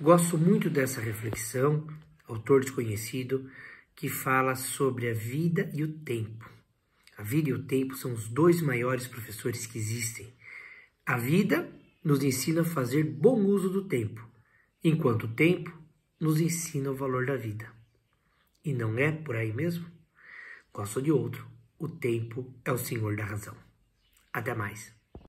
Gosto muito dessa reflexão, autor desconhecido, que fala sobre a vida e o tempo. A vida e o tempo são os dois maiores professores que existem. A vida nos ensina a fazer bom uso do tempo, enquanto o tempo nos ensina o valor da vida. E não é por aí mesmo? Gosto de outro. O tempo é o senhor da razão. Até mais.